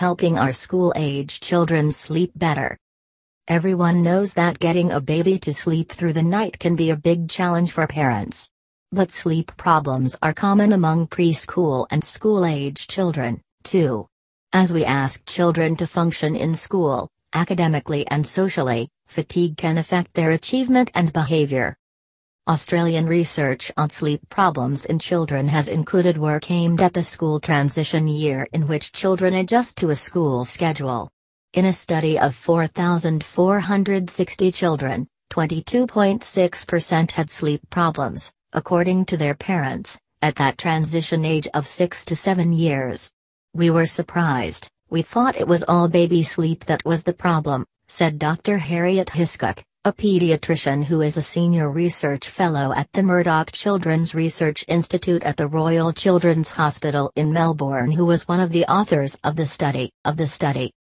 helping our school age children sleep better. Everyone knows that getting a baby to sleep through the night can be a big challenge for parents. But sleep problems are common among preschool and school age children, too. As we ask children to function in school, academically and socially, fatigue can affect their achievement and behavior. Australian research on sleep problems in children has included work aimed at the school transition year in which children adjust to a school schedule. In a study of 4,460 children, 22.6% had sleep problems, according to their parents, at that transition age of 6 to 7 years. We were surprised, we thought it was all baby sleep that was the problem, said Dr. Harriet Hiscock, a pediatrician who is a senior research fellow at the Murdoch Children's Research Institute at the Royal Children's Hospital in Melbourne who was one of the authors of the study of the study